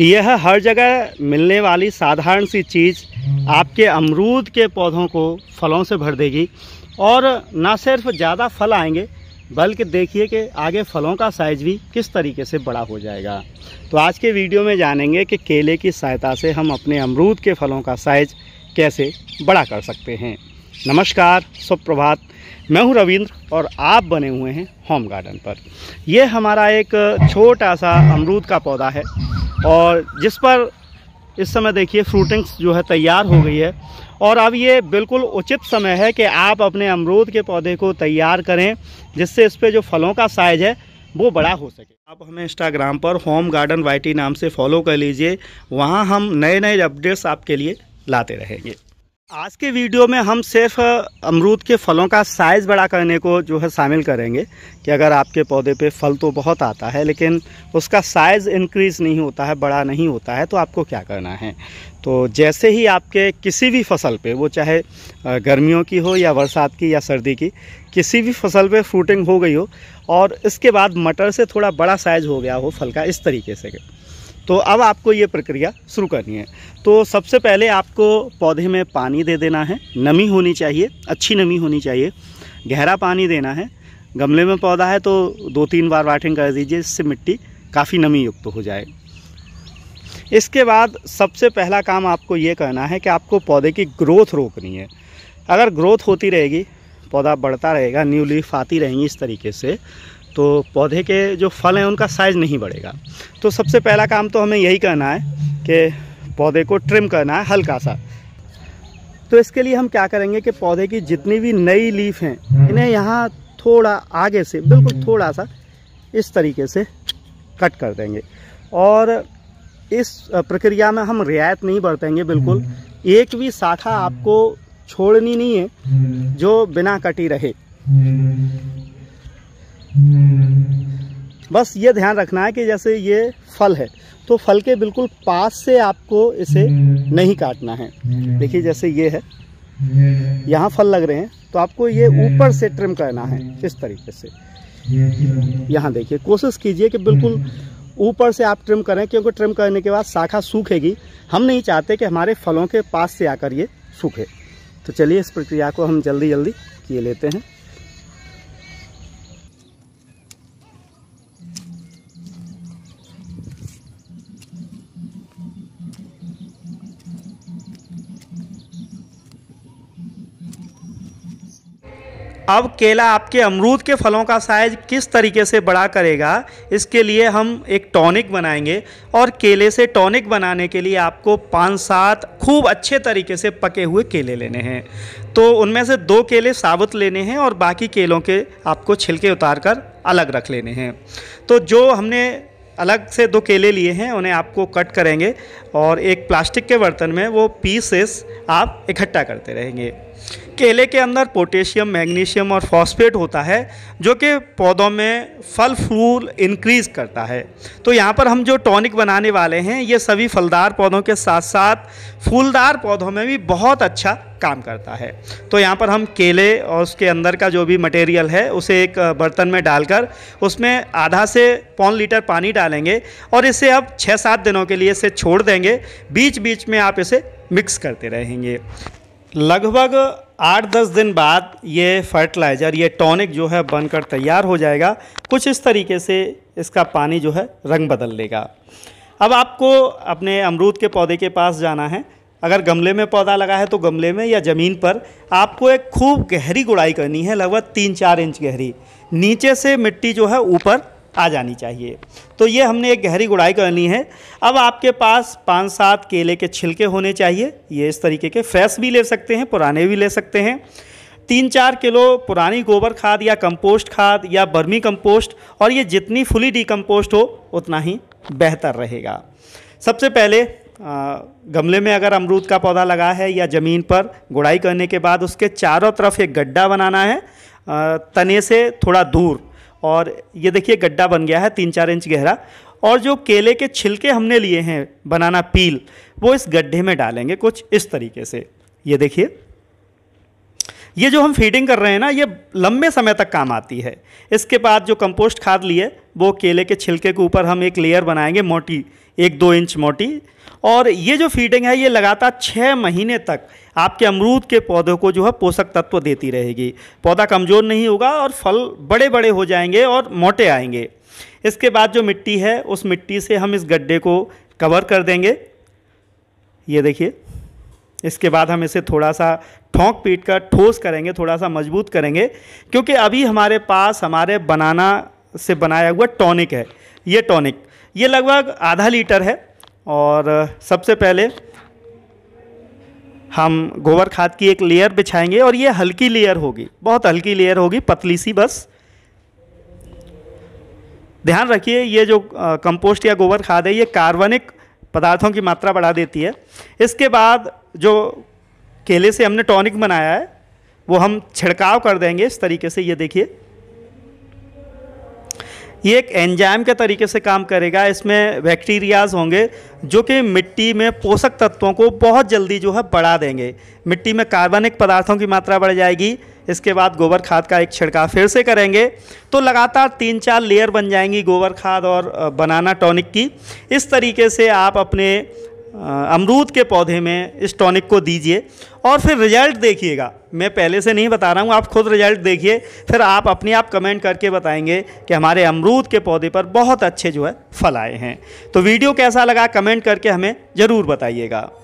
यह हर जगह मिलने वाली साधारण सी चीज़ आपके अमरूद के पौधों को फलों से भर देगी और ना सिर्फ ज़्यादा फल आएंगे बल्कि देखिए कि आगे फलों का साइज भी किस तरीके से बड़ा हो जाएगा तो आज के वीडियो में जानेंगे कि केले की सहायता से हम अपने अमरूद के फलों का साइज कैसे बड़ा कर सकते हैं नमस्कार सुप्रभात मैं हूं रविंद्र और आप बने हुए हैं होम गार्डन पर यह हमारा एक छोटा सा अमरूद का पौधा है और जिस पर इस समय देखिए फ्रूटिंग्स जो है तैयार हो गई है और अब ये बिल्कुल उचित समय है कि आप अपने अमरूद के पौधे को तैयार करें जिससे इस पर जो फलों का साइज है वो बड़ा हो सके आप हमें इंस्टाग्राम पर होम गार्डन वाइटी नाम से फॉलो कर लीजिए वहाँ हम नए नए अपडेट्स आपके लिए लाते रहेंगे आज के वीडियो में हम सिर्फ अमरूद के फलों का साइज़ बड़ा करने को जो है शामिल करेंगे कि अगर आपके पौधे पे फल तो बहुत आता है लेकिन उसका साइज़ इंक्रीज़ नहीं होता है बड़ा नहीं होता है तो आपको क्या करना है तो जैसे ही आपके किसी भी फसल पे वो चाहे गर्मियों की हो या बरसात की या सर्दी की किसी भी फसल पे फ्रूटिंग हो गई हो और इसके बाद मटर से थोड़ा बड़ा साइज़ हो गया हो फल का इस तरीके से तो अब आपको ये प्रक्रिया शुरू करनी है तो सबसे पहले आपको पौधे में पानी दे देना है नमी होनी चाहिए अच्छी नमी होनी चाहिए गहरा पानी देना है गमले में पौधा है तो दो तीन बार वाटिंग कर दीजिए इससे मिट्टी काफ़ी नमी युक्त तो हो जाए इसके बाद सबसे पहला काम आपको ये करना है कि आपको पौधे की ग्रोथ रोकनी है अगर ग्रोथ होती रहेगी पौधा बढ़ता रहेगा न्यू लीफ आती रहेंगी इस तरीके से तो पौधे के जो फल हैं उनका साइज़ नहीं बढ़ेगा तो सबसे पहला काम तो हमें यही करना है कि पौधे को ट्रिम करना है हल्का सा तो इसके लिए हम क्या करेंगे कि पौधे की जितनी भी नई लीफ हैं इन्हें यहाँ थोड़ा आगे से बिल्कुल थोड़ा सा इस तरीके से कट कर देंगे और इस प्रक्रिया में हम रियायत नहीं बरतेंगे बिल्कुल एक भी शाखा आपको छोड़नी नहीं है जो बिना कटी रहे हम्म। बस ये ध्यान रखना है कि जैसे ये फल है तो फल के बिल्कुल पास से आपको इसे हम्म। नहीं काटना है हम्म। देखिए जैसे ये है यहाँ फल लग रहे हैं तो आपको ये ऊपर से ट्रिम करना है इस तरीके से यहाँ देखिए कोशिश कीजिए कि बिल्कुल ऊपर से आप ट्रिम करें क्योंकि ट्रिम करने के बाद शाखा सूखेगी हम नहीं चाहते कि हमारे फलों के पास से आकर ये सूखे तो चलिए इस प्रक्रिया को हम जल्दी जल्दी किए लेते हैं अब केला आपके अमरूद के फलों का साइज किस तरीके से बड़ा करेगा इसके लिए हम एक टॉनिक बनाएंगे और केले से टॉनिक बनाने के लिए आपको पाँच सात खूब अच्छे तरीके से पके हुए केले लेने हैं तो उनमें से दो केले साबुत लेने हैं और बाकी केलों के आपको छिलके उतार कर अलग रख लेने हैं तो जो हमने अलग से दो केले लिए हैं उन्हें आपको कट करेंगे और एक प्लास्टिक के बर्तन में वो पीसेस आप इकट्ठा करते रहेंगे केले के अंदर पोटेशियम मैग्नीशियम और फॉस्फेट होता है जो कि पौधों में फल फूल इंक्रीज़ करता है तो यहाँ पर हम जो टॉनिक बनाने वाले हैं ये सभी फलदार पौधों के साथ साथ फूलदार पौधों में भी बहुत अच्छा काम करता है तो यहाँ पर हम केले और उसके अंदर का जो भी मटेरियल है उसे एक बर्तन में डालकर उसमें आधा से पौन लीटर पानी डालेंगे और इसे अब छः सात दिनों के लिए इसे छोड़ देंगे बीच बीच में आप इसे मिक्स करते रहेंगे लगभग आठ दस दिन बाद ये फर्टिलाइज़र ये टॉनिक जो है बनकर तैयार हो जाएगा कुछ इस तरीके से इसका पानी जो है रंग बदल लेगा अब आपको अपने अमरूद के पौधे के पास जाना है अगर गमले में पौधा लगा है तो गमले में या ज़मीन पर आपको एक खूब गहरी गुड़ाई करनी है लगभग तीन चार इंच गहरी नीचे से मिट्टी जो है ऊपर आ जानी चाहिए तो ये हमने एक गहरी गुड़ाई करनी है अब आपके पास पाँच सात केले के छिलके होने चाहिए ये इस तरीके के फ्रेश भी ले सकते हैं पुराने भी ले सकते हैं तीन चार किलो पुरानी गोबर खाद या कंपोस्ट खाद या बर्मी कंपोस्ट और ये जितनी फुली डिकम्पोस्ट हो उतना ही बेहतर रहेगा सबसे पहले गमले में अगर अमरूद का पौधा लगा है या ज़मीन पर गुड़ाई करने के बाद उसके चारों तरफ एक गड्ढा बनाना है तने से थोड़ा दूर और ये देखिए गड्ढा बन गया है तीन चार इंच गहरा और जो केले के छिलके हमने लिए हैं बनाना पील वो इस गड्ढे में डालेंगे कुछ इस तरीके से ये देखिए ये जो हम फीडिंग कर रहे हैं ना ये लंबे समय तक काम आती है इसके बाद जो कंपोस्ट खाद लिए वो केले के छिलके के ऊपर हम एक लेयर बनाएंगे मोटी एक दो इंच मोटी और ये जो फीडिंग है ये लगातार छः महीने तक आपके अमरूद के पौधों को जो है पोषक तत्व देती रहेगी पौधा कमज़ोर नहीं होगा और फल बड़े बड़े हो जाएंगे और मोटे आएंगे इसके बाद जो मिट्टी है उस मिट्टी से हम इस गड्ढे को कवर कर देंगे ये देखिए इसके बाद हम इसे थोड़ा सा ठोंक पीट कर ठोस करेंगे थोड़ा सा मजबूत करेंगे क्योंकि अभी हमारे पास हमारे बनाना से बनाया हुआ टॉनिक है ये टॉनिक ये लगभग आधा लीटर है और सबसे पहले हम गोबर खाद की एक लेयर बिछाएंगे और ये हल्की लेयर होगी बहुत हल्की लेयर होगी पतली सी बस ध्यान रखिए ये जो कंपोस्ट या गोबर खाद है ये कार्बनिक पदार्थों की मात्रा बढ़ा देती है इसके बाद जो केले से हमने टॉनिक बनाया है वो हम छिड़काव कर देंगे इस तरीके से ये देखिए ये एक एंजाइम के तरीके से काम करेगा इसमें बैक्टीरियाज होंगे जो कि मिट्टी में पोषक तत्वों को बहुत जल्दी जो है बढ़ा देंगे मिट्टी में कार्बनिक पदार्थों की मात्रा बढ़ जाएगी इसके बाद गोबर खाद का एक छिड़काव फिर से करेंगे तो लगातार तीन चार लेयर बन जाएंगी गोबर खाद और बनाना टॉनिक की इस तरीके से आप अपने अमरूद के पौधे में इस टॉनिक को दीजिए और फिर रिजल्ट देखिएगा मैं पहले से नहीं बता रहा हूँ आप खुद रिजल्ट देखिए फिर आप अपने आप कमेंट करके बताएंगे कि हमारे अमरूद के पौधे पर बहुत अच्छे जो है फल आए हैं तो वीडियो कैसा लगा कमेंट करके हमें ज़रूर बताइएगा